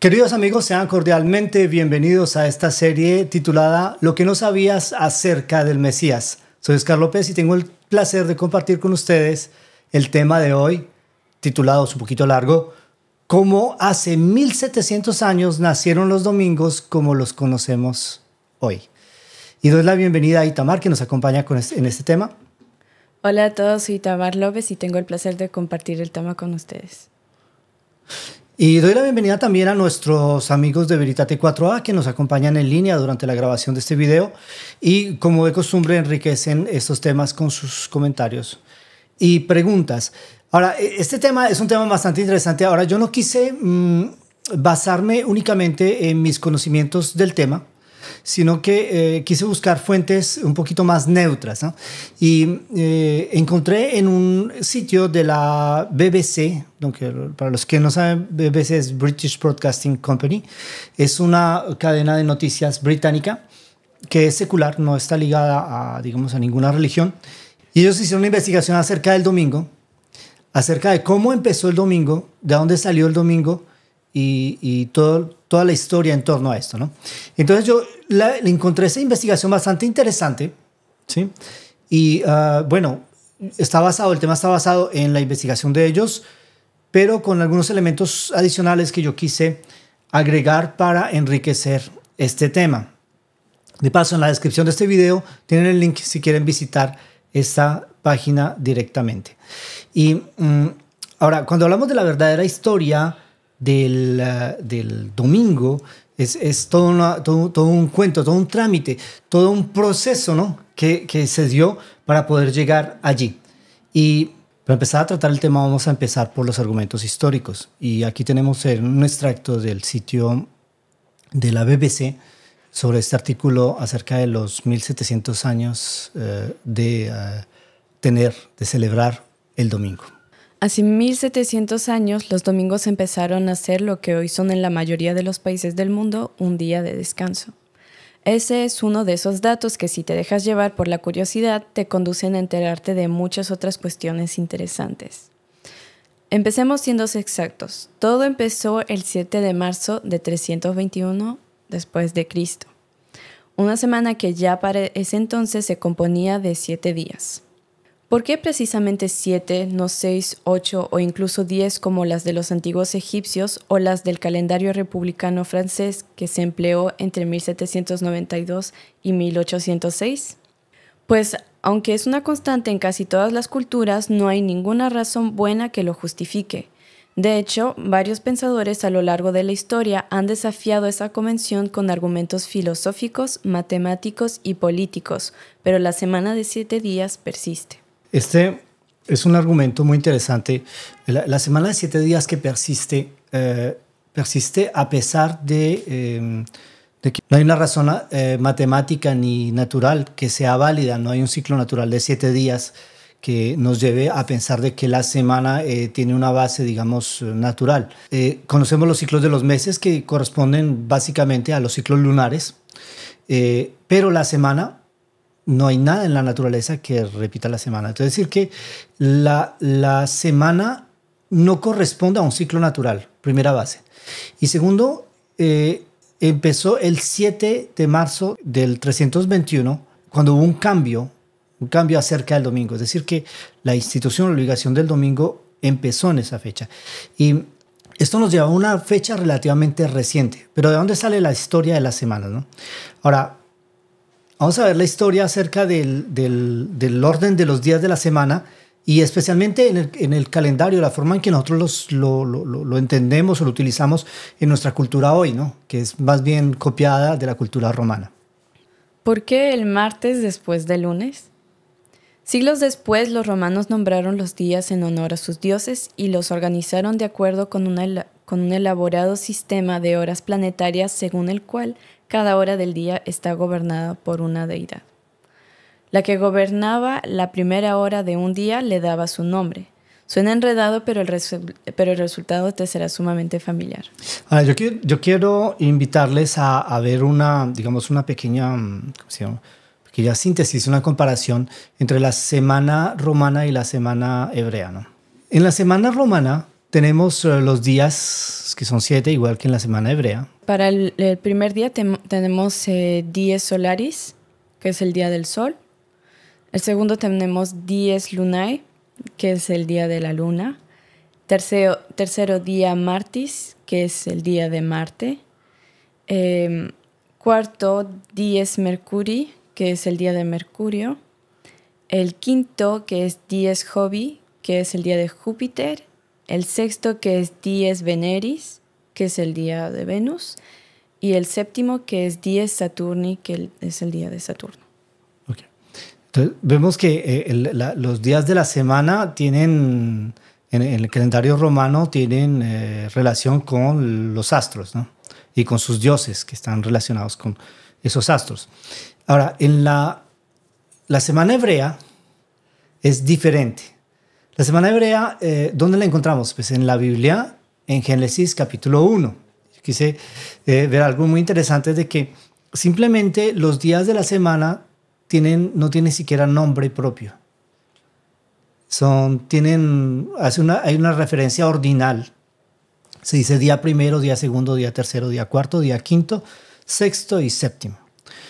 Queridos amigos, sean cordialmente bienvenidos a esta serie titulada Lo que no sabías acerca del Mesías. Soy Oscar López y tengo el placer de compartir con ustedes el tema de hoy, titulado es un poquito largo, cómo hace 1700 años nacieron los domingos como los conocemos hoy. Y doy la bienvenida a Itamar que nos acompaña en este tema. Hola a todos, soy Itamar López y tengo el placer de compartir el tema con ustedes. Y doy la bienvenida también a nuestros amigos de Veritate 4A que nos acompañan en línea durante la grabación de este video y como de costumbre enriquecen estos temas con sus comentarios y preguntas. Ahora, e, este tema es un tema bastante interesante. Ahora, yo no quise mm, basarme únicamente en mis conocimientos del tema, sino que eh, quise buscar fuentes un poquito más neutras. Y eh, encontré en un sitio de la BBC, para los que no saben, BBC es British Broadcasting Company, es una cadena de noticias británica que es secular, no está ligada a, digamos, a ninguna religión. Y ellos hicieron una investigación acerca del domingo, acerca de cómo empezó el domingo, de dónde salió el domingo, y, toda la historia en torno a esto. ¿no? Entonces yo le encontré esa investigación bastante interesante. ¿sí? Y ah, bueno, está basado, el tema está basado en la investigación de ellos, pero con algunos elementos adicionales que yo quise agregar para enriquecer este tema. De paso, en la descripción de este video tienen el link si quieren visitar esta página directamente. Y mm, ahora, cuando hablamos de la verdadera historia, del, ah, del domingo es, todo, todo, un cuento, todo un trámite, todo un proceso ¿no? que, se dio para poder llegar allí. Y para empezar a tratar el tema vamos a empezar por los argumentos históricos. Y aquí tenemos un extracto del sitio de la BBC sobre este artículo acerca de los 1700 años eh, de ah, tener, de celebrar el domingo. Hace 1700 años los domingos empezaron a ser lo que hoy son en la mayoría de los países del mundo un día de descanso. Ese es uno de esos datos que si te dejas llevar por la curiosidad te conducen a enterarte de muchas otras cuestiones interesantes. Empecemos siendo exactos. Todo empezó el 7 de marzo de 321 después de Cristo. Una semana que ya para ese entonces se componía de siete días. ¿Por qué precisamente siete, no seis, ocho o incluso diez como las de los antiguos egipcios o las del calendario republicano francés que se empleó entre 1792 y 1806? Pues aunque es una constante en casi todas las culturas, no hay ninguna razón buena que lo justifique. De hecho, varios pensadores a lo largo de la historia han desafiado esa convención con argumentos filosóficos, matemáticos y políticos, pero la semana de siete días persiste. Este es un argumento muy interesante. La, semana de siete días que persiste, eh, persiste a pesar em, de, que no hay una razón eh, matemática ni natural que sea válida, no hay un ciclo natural de siete días que nos lleve a pensar de que la semana eh, tiene una base, digamos, natural. conocemos los ciclos de los meses que corresponden básicamente a los ciclos lunares, pero la semana no hay nada en la naturaleza que repita la semana. Es decir que la, semana no corresponde a un ciclo natural, primera base. Y segundo, eh, empezó el 7 de marzo del 321, cuando hubo un cambio, un cambio acerca del domingo. Es decir, que la institución, la obligación del domingo empezó en esa fecha. Y esto nos lleva a una fecha relativamente reciente. Pero ¿de dónde sale la historia de las semanas? No? Ahora, Vamos a ver la historia acerca del, orden de los días de la semana y especialmente en el, calendario, la forma en que nosotros los, lo, entendemos o lo utilizamos en nuestra cultura hoy, ¿no? que es más bien copiada de la cultura romana. ¿Por qué el martes después del lunes? Siglos después, los romanos nombraron los días en honor a sus dioses y los organizaron de acuerdo con, una, con un elaborado sistema de horas planetarias según el cual cada hora del día está gobernada por una deidad. La que gobernaba la primera hora de un día le daba su nombre. Suena enredado, pero el, pero el resultado te será sumamente familiar. Ah, yo, quiero, yo quiero invitarles a, ver una, digamos, una mm, pequeña, síntesis, una comparación entre la semana romana y la semana hebrea. En la semana romana, tenemos eh, los días, que son siete, igual que en la semana hebrea. Para el, primer día tenemos 10 eh, solaris, que es el día del sol. El segundo tenemos 10 lunae, que es el día de la luna. Tercero, tercero día martis, que es el día de Marte. Em, cuarto, 10 mercuri, que es el día de Mercurio. El quinto, que es 10 hobby, que es el día de Júpiter el sexto que es Dies Veneris, que es el día de Venus, y el séptimo que es Dies Saturni, que es el día de Saturno. Okay. Entonces, vemos que eh, los días de la semana tienen, en, el calendario romano, tienen eh, relación con los astros, ¿no? Y con sus dioses que están relacionados con esos astros. Ahora, en la, la semana hebrea es diferente la semana hebrea, eh, ¿dónde la encontramos? Pues en la Biblia, en Génesis capítulo 1. Quise eh, ver algo muy interesante de que simplemente los días de la semana tienen, no tienen siquiera nombre propio. Son, tienen, hace una, hay una referencia ordinal. Se dice día primero, día segundo, día tercero, día cuarto, día quinto, sexto y séptimo.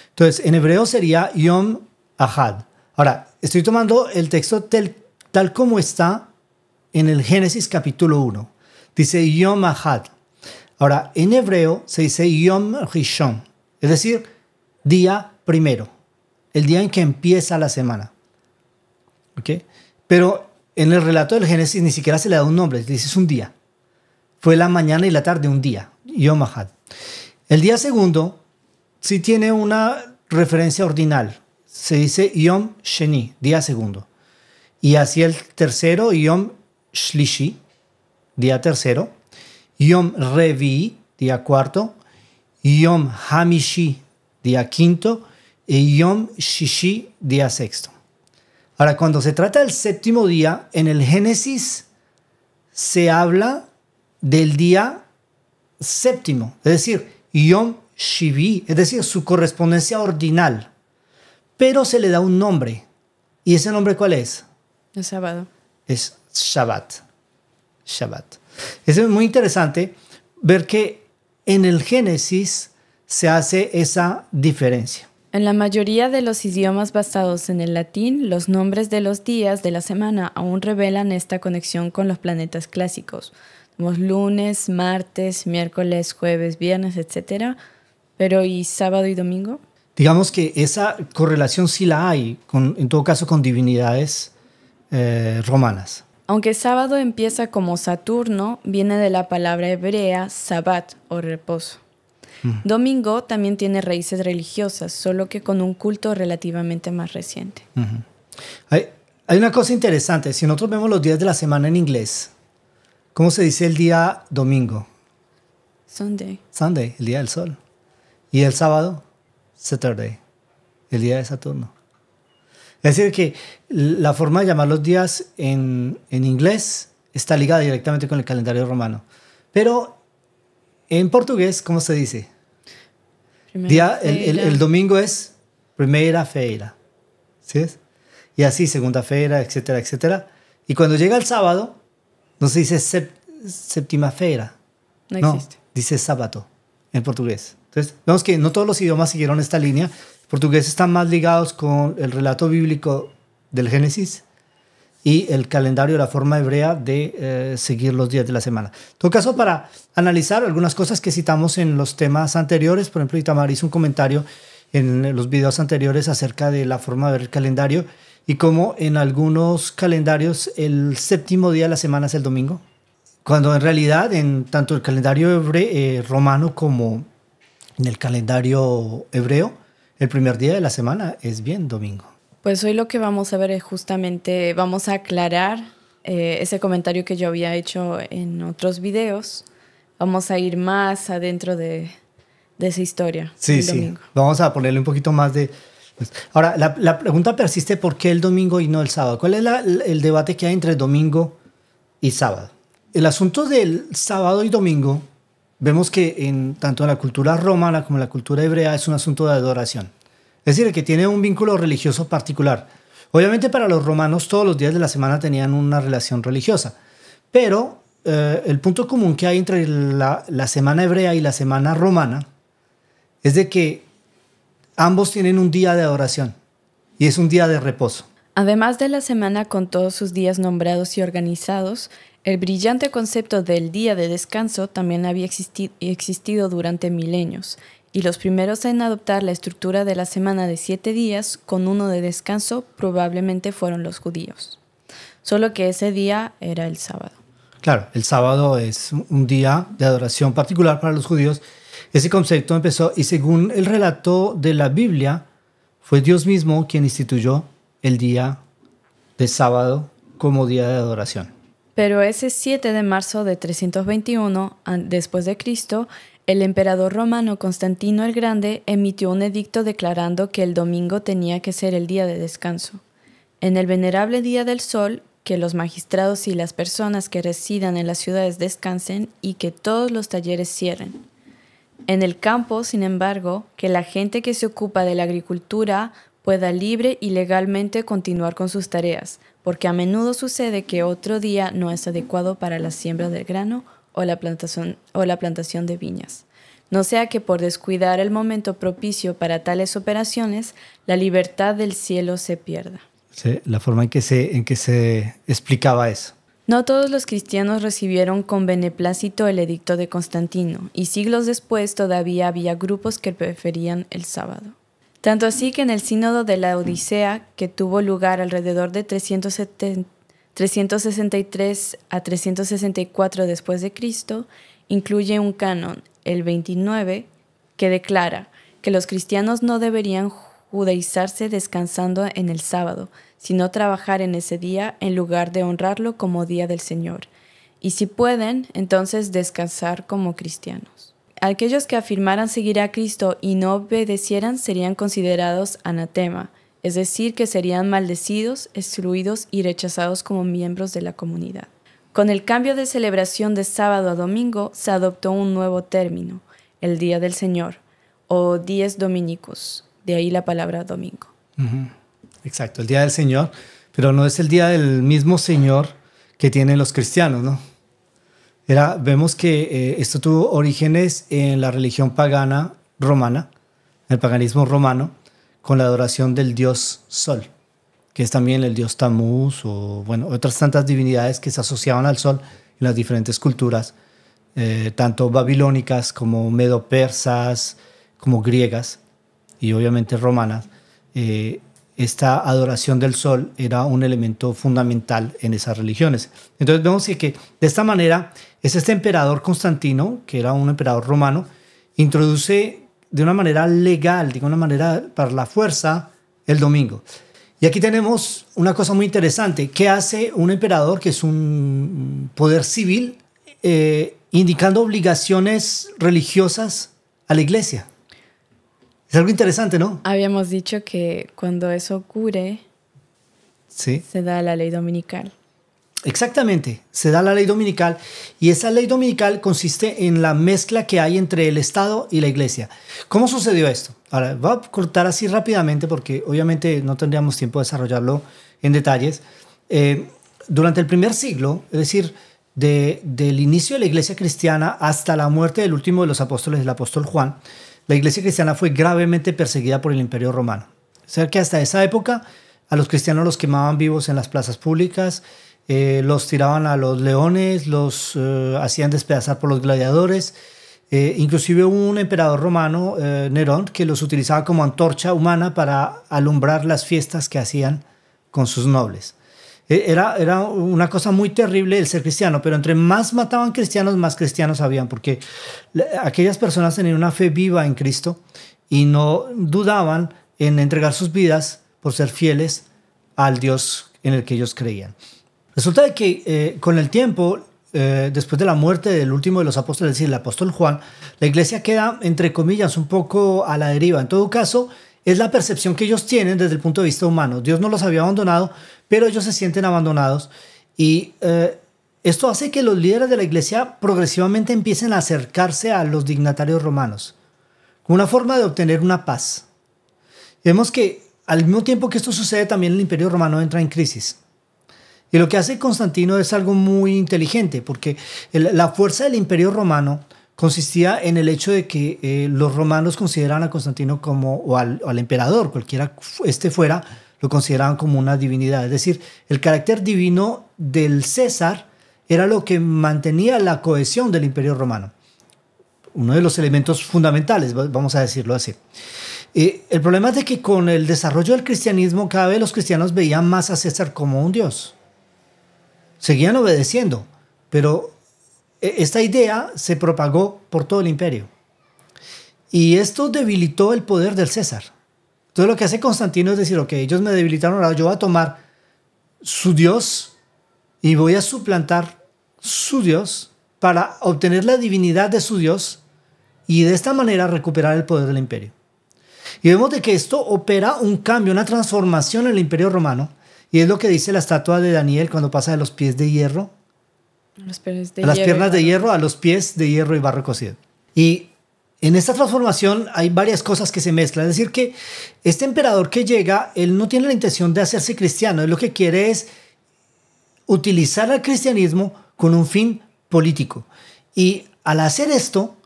Entonces, en hebreo sería Yom Ahad. Ahora, estoy tomando el texto tel, tal como está en el Génesis capítulo 1. Dice Yom Ahad. Ahora, en hebreo se dice Yom Rishon, es decir, día primero, el día en que empieza la semana. Pero en el relato del Génesis ni siquiera se le da un nombre, dice un día. Fue la mañana y la tarde un día, Yom Ahad. El día segundo sí tiene una referencia ordinal, se dice Yom Sheni, día segundo. Y hacia el tercero, Yom Shlishi, día tercero, Yom Revi, día cuarto, Yom Hamishi, día quinto, y Yom Shishi, día sexto. Ahora, cuando se trata del séptimo día, en el Génesis se habla del día séptimo, es decir, Yom Shivi, es decir, su correspondencia ordinal, pero se le da un nombre. ¿Y ese nombre cuál es? Es sábado. Es Shabbat. Shabbat. Es muy interesante ver que en el Génesis se hace esa diferencia. En la mayoría de los idiomas basados en el latín, los nombres de los días de la semana aún revelan esta conexión con los planetas clásicos. Tenemos lunes, martes, miércoles, jueves, viernes, etc. Pero ¿y sábado y domingo? Digamos que esa correlación sí la hay, en todo caso con divinidades eh, romanas. Aunque sábado empieza como Saturno, viene de la palabra hebrea sabbat o reposo. Mm. Domingo también tiene raíces religiosas, solo que con un culto relativamente más reciente. hay, hay una cosa interesante, si nosotros vemos los días de la semana en inglés, ¿cómo se dice el día domingo? Sunday. Sunday, el día del sol. Y el sábado, Saturday, el día de Saturno. Es decir, que la forma de llamar los días en, en inglés está ligada directamente con el calendario romano. Pero en portugués, ¿cómo se dice? Día, el, el, domingo es primera feira. ¿Sí es? Y así, segunda feira, etcétera, etcétera. Y cuando llega el sábado, no se dice séptima feira. No, no existe. dice sábado en portugués. Entonces, vemos que no todos los idiomas siguieron esta línea, portugueses están más ligados con el relato bíblico del Génesis y el calendario, la forma hebrea de eh, seguir los días de la semana. En todo caso, para analizar algunas cosas que citamos en los temas anteriores, por ejemplo, Itamar hizo un comentario en los videos anteriores acerca de la forma de ver el calendario y cómo en algunos calendarios el séptimo día de la semana es el domingo, cuando en realidad en tanto el calendario hebre, eh, romano como en el calendario hebreo, el primer día de la semana es bien domingo. Pues hoy lo que vamos a ver es justamente, vamos a aclarar eh, ese comentario que yo había hecho en otros videos. Vamos a ir más adentro de, esa historia. Sí, sí. Vamos a ponerle un poquito más de... Pues, ahora, la, pregunta persiste, ¿por qué el domingo y no el sábado? ¿Cuál es el debate que hay entre domingo y sábado? El asunto del sábado y domingo vemos que en tanto la cultura romana como la cultura hebrea es un asunto de adoración. Es decir, que tiene un vínculo religioso particular. Obviamente para los romanos todos los días de la semana tenían una relación religiosa, pero eh, el punto común que hay entre la, la semana hebrea y la semana romana es de que ambos tienen un día de adoración y es un día de reposo. Además de la semana con todos sus días nombrados y organizados, el brillante concepto del día de descanso también había existido durante milenios, y los primeros en adoptar la estructura de la semana de siete días con uno de descanso probablemente fueron los judíos. Solo que ese día era el sábado. Claro, el sábado es un día de adoración particular para los judíos. Ese concepto empezó y según el relato de la Biblia, fue Dios mismo quien instituyó el día de sábado como día de adoración. Pero ese 7 de marzo de 321 después de Cristo, el emperador romano Constantino el Grande emitió un edicto declarando que el domingo tenía que ser el día de descanso. En el venerable día del sol, que los magistrados y las personas que residan en las ciudades descansen y que todos los talleres cierren. En el campo, sin embargo, que la gente que se ocupa de la agricultura pueda libre y legalmente continuar con sus tareas, porque a menudo sucede que otro día no es adecuado para la siembra del grano o la plantación, de viñas. No sea que por descuidar el momento propicio para tales operaciones, la libertad del cielo se pierda. Sí, la forma en que, se, en que se explicaba eso. No todos los cristianos recibieron con beneplácito el edicto de Constantino, y siglos después todavía había grupos que preferían el sábado. Tanto así que en el sínodo de la Odisea, que tuvo lugar alrededor de 363 a 364 después de Cristo, incluye un canon, el 29, que declara que los cristianos no deberían judaizarse descansando en el sábado, sino trabajar en ese día en lugar de honrarlo como día del Señor. Y si pueden, entonces descansar como cristianos. Aquellos que afirmaran seguir a Cristo y no obedecieran serían considerados anatema, es decir, que serían maldecidos, excluidos y rechazados como miembros de la comunidad. Con el cambio de celebración de sábado a domingo se adoptó un nuevo término, el Día del Señor, o Dies dominicos de ahí la palabra domingo. Exacto, el Día del Señor, pero no es el Día del mismo Señor que tienen los cristianos, ¿no? vemos que eh, esto tuvo orígenes en la religión pagana romana, el paganismo romano, con la adoración del dios Sol, que es también el dios Tamuz o bueno, otras tantas divinidades que se asociaban al Sol en las diferentes culturas, eh, tanto babilónicas como medo-persas, como griegas y obviamente romanas. Eh, esta adoración del sol era un elemento fundamental en esas religiones. Entonces vemos que, de esta manera es este emperador Constantino, que era un emperador romano, introduce de una manera legal, de una manera para la fuerza, el domingo. Y aquí tenemos una cosa muy interesante. ¿Qué hace un emperador que es un poder civil eh, indicando obligaciones religiosas a la iglesia? Es algo interesante, ¿no? Habíamos dicho que cuando eso ocurre, se da la ley dominical. Exactamente, se da la ley dominical y esa ley dominical consiste en la mezcla que hay entre el Estado y la Iglesia. ¿Cómo sucedió esto? Ahora, voy a cortar así rápidamente porque obviamente no tendríamos tiempo de desarrollarlo en detalles. Eh, durante el primer siglo, es decir, de, del inicio de la Iglesia cristiana hasta la muerte del último de los apóstoles, el apóstol Juan, la iglesia cristiana fue gravemente perseguida por el imperio romano. O sea que hasta esa época a los cristianos los quemaban vivos en las plazas públicas, eh, los tiraban a los leones, los eh, hacían despedazar por los gladiadores. Eh, inclusive hubo un emperador romano, Nerón, que los utilizaba como antorcha humana para alumbrar las fiestas que hacían con sus nobles. Eh, era, una cosa muy terrible el ser cristiano, pero entre más mataban cristianos, más cristianos habían, porque aquellas personas tenían una fe viva en Cristo y no dudaban en entregar sus vidas por ser fieles al Dios en el que ellos creían. Resulta que eh, con el tiempo, eh, después de la muerte del último de los apóstoles, es decir, el apóstol Juan, la iglesia queda, entre comillas, un poco a la deriva. En todo caso, es la percepción que ellos tienen desde el punto de vista humano. Dios no los había abandonado, pero ellos se sienten abandonados y eh, esto hace que los líderes de la iglesia progresivamente empiecen a acercarse a los dignatarios romanos, como una forma de obtener una paz. Vemos que al mismo tiempo que esto sucede, también el imperio romano entra en crisis. Y lo que hace Constantino es algo muy inteligente, porque la fuerza del imperio romano consistía en el hecho de que eh, los romanos consideraban a Constantino como, o al, emperador, cualquiera este fuera, lo consideraban como una divinidad. Es decir, el carácter divino del César era lo que mantenía la cohesión del imperio romano. Uno de los elementos fundamentales, vamos a decirlo así. Eh, el problema es de que con el desarrollo del cristianismo cada vez los cristianos veían más a César como un dios. Seguían obedeciendo, pero e, esta idea se propagó por todo el imperio. Y esto debilitó el poder del César. Todo lo que hace Constantino es decir, ok, ellos me debilitaron, ahora yo voy a tomar su Dios y voy a suplantar su Dios para obtener la divinidad de su Dios y de esta manera recuperar el poder del imperio. Y vemos de que esto opera un cambio, una transformación en el imperio romano, y es lo que dice la estatua de Daniel cuando pasa de los pies de hierro las piernas de, a las piernas de hierro, a los pies de hierro y barro cocido. Y en esta transformación hay varias cosas que se mezclan. Es decir, que este emperador que llega, él no tiene la intención de hacerse cristiano, él lo que quiere es utilizar al cristianismo con un fin político. Y al hacer esto,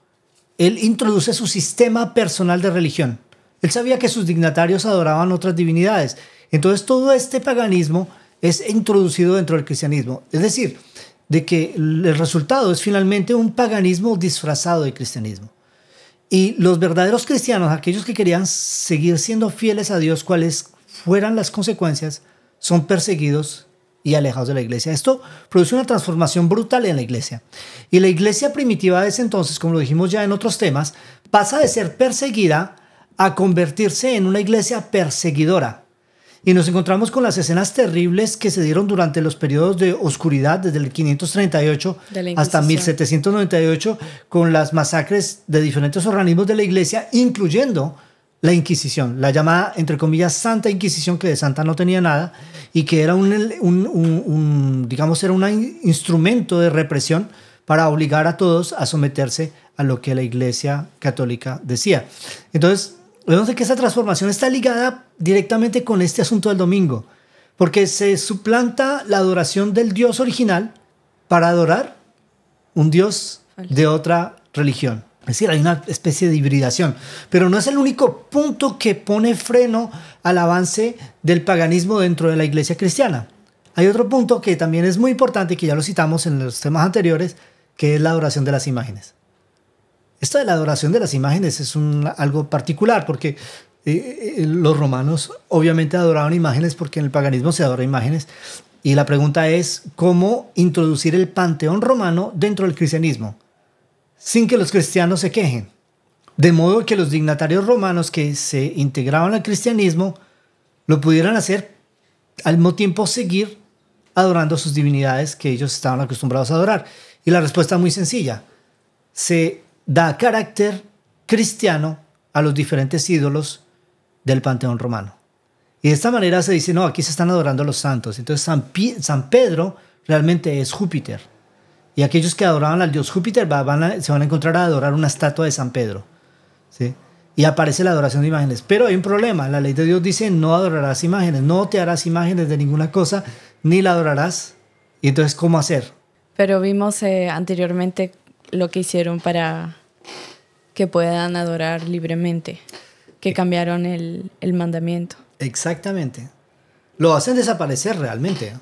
él introduce su sistema personal de religión. Él sabía que sus dignatarios adoraban otras divinidades. Entonces todo este paganismo es introducido dentro del cristianismo. Es decir, de que el resultado es finalmente un paganismo disfrazado de cristianismo. Y los verdaderos cristianos, aquellos que querían seguir siendo fieles a Dios, cuáles fueran las consecuencias, son perseguidos y alejados de la iglesia. Esto produce una transformación brutal en la iglesia. Y la iglesia primitiva de ese entonces, como lo dijimos ya en otros temas, pasa de ser perseguida a convertirse en una iglesia perseguidora y nos encontramos con las escenas terribles que se dieron durante los periodos de oscuridad desde el 538 hasta 1798 con las masacres de diferentes organismos de la iglesia, incluyendo la Inquisición, la llamada, entre comillas, Santa Inquisición, que de Santa no tenía nada, y que era un, digamos, era un instrumento de represión para obligar a todos a someterse a lo que la Iglesia Católica decía. Entonces, Vemos que esa transformación está ligada directamente con este asunto del domingo, porque se suplanta la adoración del Dios original para adorar un Dios de otra religión. Es decir, hay una especie de hibridación, pero no es el único punto que pone freno al avance del paganismo dentro de la iglesia cristiana. Hay otro punto que también es muy importante, que ya lo citamos en los temas anteriores, que es la adoración de las imágenes. Esto de la adoración de las imágenes es algo particular porque eh, eh, eh, los romanos obviamente adoraban imágenes porque en el paganismo se adora imágenes. Y la pregunta es cómo introducir el panteón romano dentro del cristianismo sin que los cristianos se quejen. De modo que los dignatarios romanos que se integraban al cristianismo lo pudieran hacer al mismo tiempo seguir adorando sus divinidades que ellos estaban acostumbrados a adorar. Y la respuesta es muy sencilla. Se da carácter cristiano a los diferentes ídolos del panteón romano. Y de esta manera se dice, no, aquí se están adorando a los santos. Entonces San, San Pedro realmente es Júpiter. Y aquellos que adoraban al dios Júpiter van se van a encontrar a adorar una estatua de San Pedro. ¿sí? Y aparece la adoración de imágenes. Pero hay un problema. La ley de Dios dice, no adorarás imágenes, no te harás imágenes de ninguna cosa, ni la adorarás. Y entonces, ¿cómo hacer? Pero vimos eh, anteriormente lo que hicieron para que puedan adorar libremente, que eh. cambiaron el, mandamiento. Exactamente. Lo hacen desaparecer realmente. ¿eh?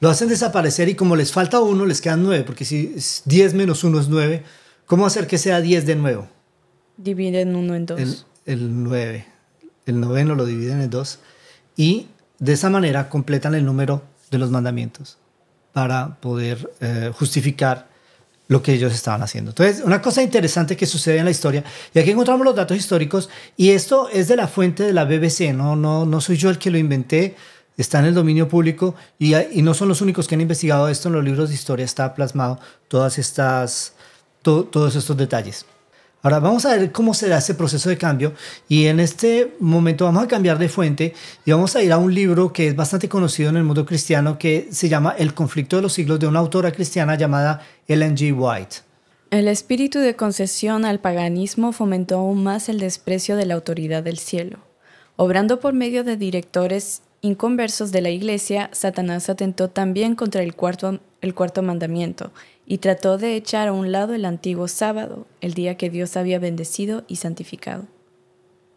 Lo hacen desaparecer y como les falta uno, les quedan nueve, porque si diez menos uno es nueve, ¿cómo hacer que sea diez de nuevo? Dividen uno en dos. El, nueve, el noveno lo dividen en dos y de esa manera completan el número de los mandamientos para poder eh, justificar lo que ellos estaban haciendo. Entonces, una cosa interesante que sucede en la historia, y aquí encontramos los datos históricos, y esto es de la fuente de la BBC, no, no, no soy yo el que lo inventé, está en el dominio público, y, no son los únicos que han investigado esto, en los libros de historia está plasmado todas estas, todos estos detalles. Ahora vamos a ver cómo se será ese proceso de cambio y en este momento vamos a cambiar de fuente y vamos a ir a un libro que es bastante conocido en el mundo cristiano que se llama El conflicto de los siglos de una autora cristiana llamada Ellen G. White. El espíritu de concesión al paganismo fomentó aún más el desprecio de la autoridad del cielo. Obrando por medio de directores inconversos de la iglesia, Satanás atentó también contra el cuarto, el cuarto mandamiento, y trató de echar a un lado el antiguo sábado, el día que Dios había bendecido y santificado.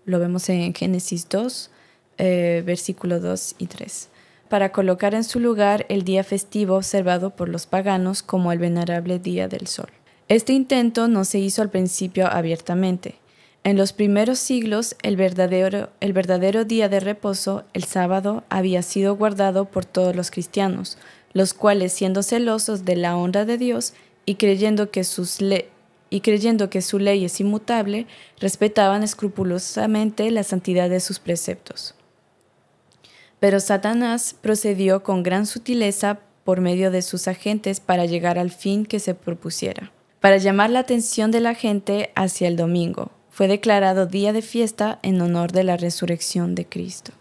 Lo vemos en Génesis 2, eh, versículos 2 y 3, para colocar en su lugar el día festivo observado por los paganos como el venerable día del sol. Este intento no se hizo al principio abiertamente. En los primeros siglos, el verdadero día de reposo, el sábado, había sido guardado por todos los cristianos, los cuales siendo celosos de la honra de Dios y creyendo que, y creyendo que su ley es inmutable, respetaban escrupulosamente la santidad de sus preceptos. Pero Satanás procedió con gran sutileza por medio de sus agentes para llegar al fin que se propusiera. Para llamar la atención de la gente hacia el domingo, fue declarado día de fiesta en honor de la resurrección de Cristo.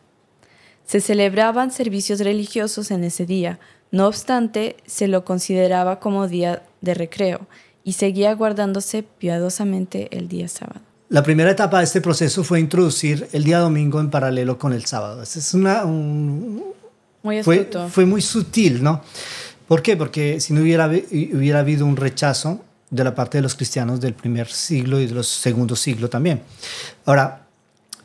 Se celebraban servicios religiosos en ese día, no obstante, se lo consideraba como día de recreo y seguía guardándose piadosamente el día sábado. La primera etapa de este proceso fue introducir el día domingo en paralelo con el sábado. es una, muy fue, fue, muy sutil, ¿no? ¿Por qué? Porque si no hubiera, hubiera habido un rechazo de la parte de los cristianos del primer siglo y de los segundo siglo también. Ahora,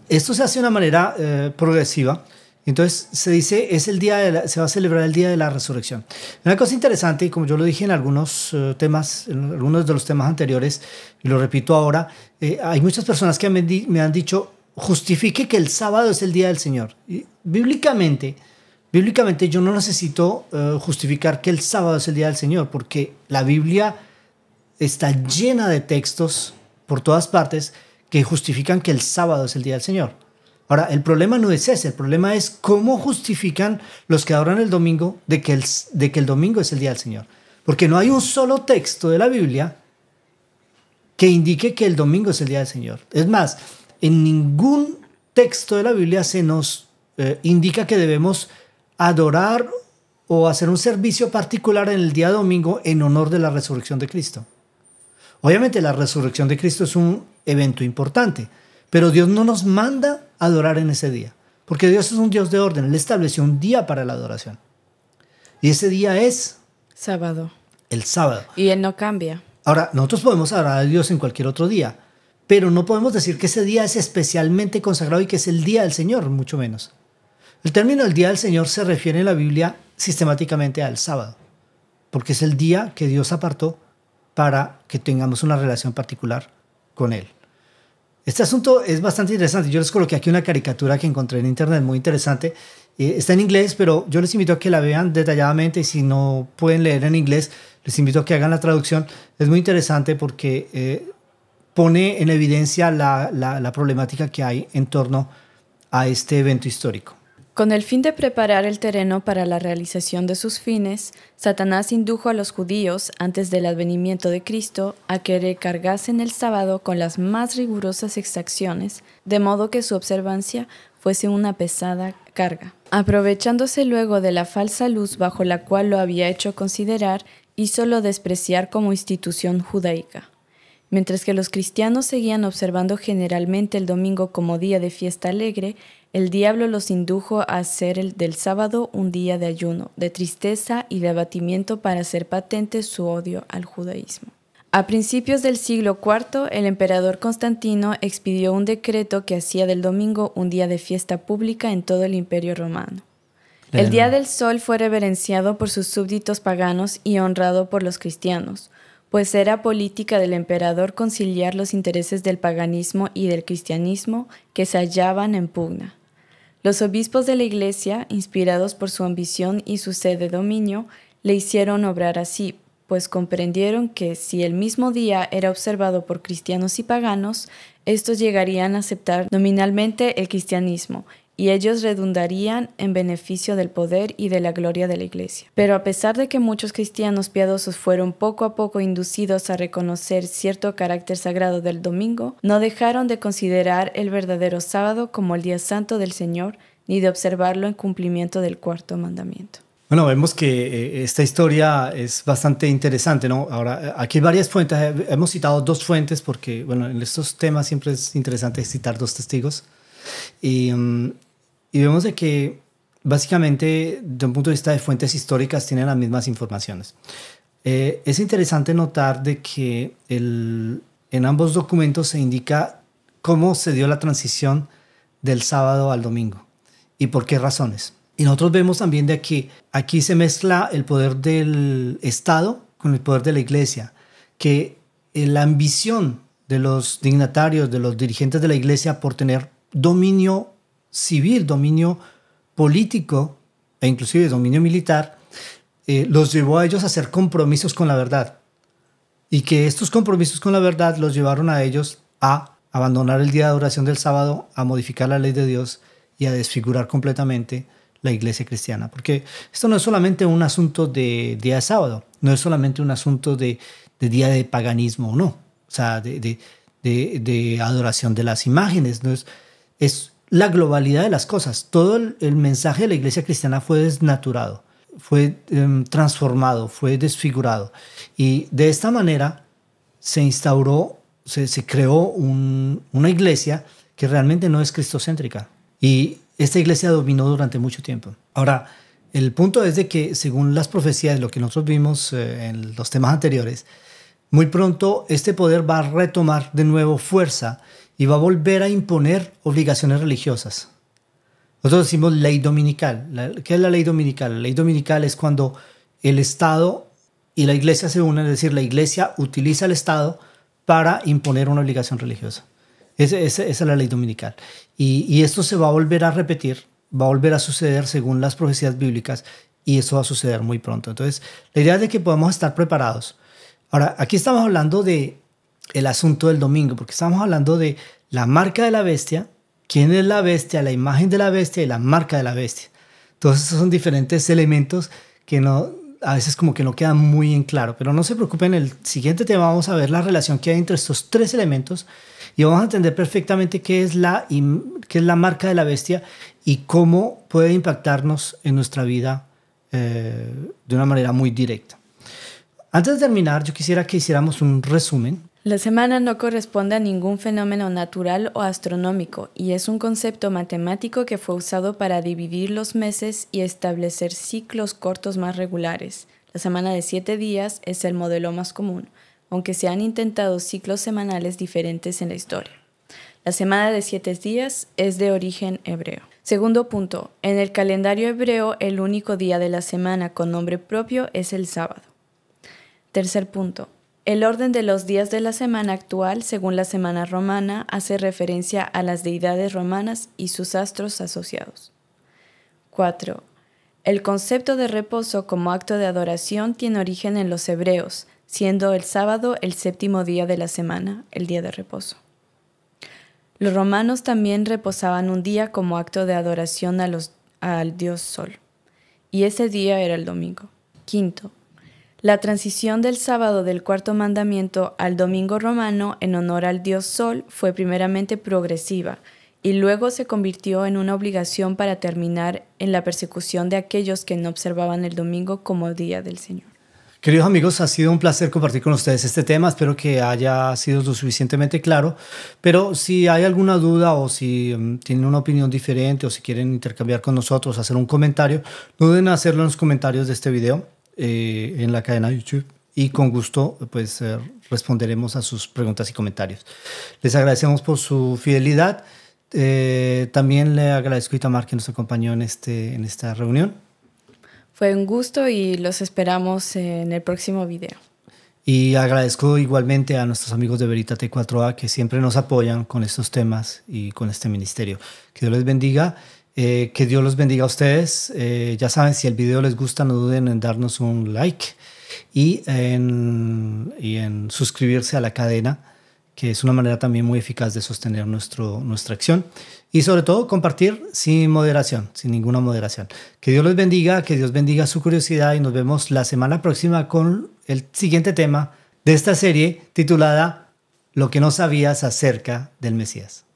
esto se hace de una manera eh, progresiva entonces se dice, es el día se va a celebrar el día de la resurrección. Una cosa interesante, y como yo lo dije en algunos eh, temas, en algunos de los temas anteriores, y lo repito ahora, eh, hay muchas personas que me, han dicho, justifique que el sábado es el día del Señor. bíblicamente, bíblicamente yo no necesito eh, justificar que el sábado es el día del Señor, porque la Biblia está llena de textos por todas partes que justifican que el sábado es el día del Señor. Ahora, el problema no es ese, el problema es cómo justifican los que adoran el domingo de que el, de que el domingo es el día del Señor. Porque no hay un solo texto de la Biblia que indique que el domingo es el día del Señor. Es más, en ningún texto de la Biblia se nos eh, indica que debemos adorar o hacer un servicio particular en el día domingo en honor de la resurrección de Cristo. Obviamente la resurrección de Cristo es un evento importante, pero Dios no nos manda adorar en ese día. Porque Dios es un Dios de orden. Él estableció un día para la adoración. Y ese día es... Sábado. El sábado. Y Él no cambia. Ahora, nosotros podemos adorar a Dios en cualquier otro día, pero no podemos decir que ese día es especialmente consagrado y que es el día del Señor, mucho menos. El término el día del Señor se refiere en la Biblia sistemáticamente al sábado, porque es el día que Dios apartó para que tengamos una relación particular con Él. Este asunto es bastante interesante. Yo les coloqué aquí una caricatura que encontré en internet muy interesante. Eh, está en inglés, pero yo les invito a que la vean detalladamente y si no pueden leer en inglés, les invito a que hagan la traducción. Es muy interesante porque eh, pone en evidencia la, la problemática que hay en torno a este evento histórico. Con el fin de preparar el terreno para la realización de sus fines, Satanás indujo a los judíos, antes del advenimiento de Cristo, a que recargasen el sábado con las más rigurosas exacciones, de modo que su observancia fuese una pesada carga. Aprovechándose luego de la falsa luz bajo la cual lo había hecho considerar, hizo lo despreciar como institución judaica. Mientras que los cristianos seguían observando generalmente el domingo como día de fiesta alegre, el diablo los indujo a hacer el del sábado un día de ayuno, de tristeza y de abatimiento para hacer patente su odio al judaísmo. A principios del siglo IV, el emperador Constantino expidió un decreto que hacía del domingo un día de fiesta pública en todo el imperio romano. El Día del Sol fue reverenciado por sus súbditos paganos y honrado por los cristianos, pues era política del emperador conciliar los intereses del paganismo y del cristianismo que se hallaban en pugna. Los obispos de la Iglesia, inspirados por su ambición y su sed de dominio, le hicieron obrar así, pues comprendieron que si el mismo día era observado por cristianos y paganos, estos llegarían a aceptar nominalmente el cristianismo y ellos redundarían en beneficio del poder y de la gloria de la Iglesia. Pero a pesar de que muchos cristianos piadosos fueron poco a poco inducidos a reconocer cierto carácter sagrado del domingo, no dejaron de considerar el verdadero sábado como el día santo del Señor, ni de observarlo en cumplimiento del cuarto mandamiento. Bueno, vemos que eh, esta historia es bastante interesante, ¿no? Ahora, aquí hay varias fuentes, eh, hemos citado dos fuentes porque, bueno, en estos temas siempre es interesante citar dos testigos. Y, mm, y vemos de que básicamente, de un punto de vista de fuentes históricas, tienen las mismas informaciones. Eh, es interesante notar de que el, en ambos documentos se indica cómo se dio la transición del sábado al domingo y por qué razones. Y nosotros vemos también de que aquí se mezcla el poder del Estado con el poder de la Iglesia, que eh, la ambición de los dignatarios, de los dirigentes de la Iglesia por tener dominio civil, dominio político e inclusive dominio militar, eh, los llevó a ellos a hacer compromisos con la verdad. Y que estos compromisos con la verdad los llevaron a ellos a abandonar el día de adoración del sábado, a modificar la ley de Dios y a desfigurar completamente la iglesia cristiana. Porque esto no es solamente un asunto de día de sábado, no es solamente un asunto de, día de paganismo, o no. O sea, de, adoración de las imágenes. No es, la globalidad de las cosas. Todo el, mensaje de la iglesia cristiana fue desnaturado, fue em, transformado, fue desfigurado. Y de esta manera se instauró, se, creó una iglesia que realmente no es cristocéntrica. Y esta iglesia dominó durante mucho tiempo. Ahora, el punto es de que según las profecías, lo que nosotros vimos eh, en los temas anteriores, muy pronto este poder va a retomar de nuevo fuerza y va a volver a imponer obligaciones religiosas. Nosotros decimos ley dominical. ¿Qué es la ley dominical? La ley dominical es cuando el Estado y la Iglesia se unen, es decir, la Iglesia utiliza al Estado para imponer una obligación religiosa. esa es la ley dominical. Y, esto se va a volver a repetir, va a volver a suceder según las profecías bíblicas y eso va a suceder muy pronto. Entonces, la idea es de que podamos estar preparados. Ahora, aquí estamos hablando de el asunto del domingo, porque estamos hablando de la marca de la bestia, quién es la bestia, la imagen de la bestia y la marca de la bestia. Entonces, esos son diferentes elementos que no, a veces como que no quedan muy en claro, pero no se preocupen, el siguiente tema vamos a ver la relación que hay entre estos tres elementos y vamos a entender perfectamente qué es la, qué es la marca de la bestia y cómo puede impactarnos en nuestra vida eh, de una manera muy directa. Antes de terminar, yo quisiera que hiciéramos un resumen la semana no corresponde a ningún fenómeno natural o astronómico y es un concepto matemático que fue usado para dividir los meses y establecer ciclos cortos más regulares. La semana de siete días es el modelo más común, aunque se han intentado ciclos semanales diferentes en la historia. La semana de siete días es de origen hebreo. Segundo punto, en el calendario hebreo el único día de la semana con nombre propio es el sábado. Tercer punto, el orden de los días de la semana actual, según la semana romana, hace referencia a las deidades romanas y sus astros asociados. 4. El concepto de reposo como acto de adoración tiene origen en los hebreos, siendo el sábado el séptimo día de la semana, el día de reposo. Los romanos también reposaban un día como acto de adoración a los, al dios Sol, y ese día era el domingo. Quinto, la transición del sábado del cuarto mandamiento al domingo romano en honor al dios Sol fue primeramente progresiva y luego se convirtió en una obligación para terminar en la persecución de aquellos que no observaban el domingo como día del Señor. Queridos amigos, ha sido un placer compartir con ustedes este tema. Espero que haya sido lo suficientemente claro. Pero si hay alguna duda o si mm, tienen una opinión diferente o si quieren intercambiar con nosotros, hacer un comentario, no duden hacerlo en los comentarios de este video. Eh, en la cadena YouTube y con gusto pues eh, responderemos a sus preguntas y comentarios. Les agradecemos por su fidelidad. Eh, también le agradezco a Itamar que nos acompañó en, este, en esta reunión. Fue un gusto y los esperamos en el próximo video. Y agradezco igualmente a nuestros amigos de Verita T4A que siempre nos apoyan con estos temas y con este ministerio. Que Dios les bendiga. Eh, que Dios los bendiga a ustedes. Eh, ya saben, si el video les gusta, no duden en darnos un like y en, y en suscribirse a la cadena, que es una manera también muy eficaz de sostener nuestro, nuestra acción. Y sobre todo, compartir sin moderación, sin ninguna moderación. Que Dios los bendiga, que Dios bendiga su curiosidad y nos vemos la semana próxima con el siguiente tema de esta serie titulada Lo que no sabías acerca del Mesías.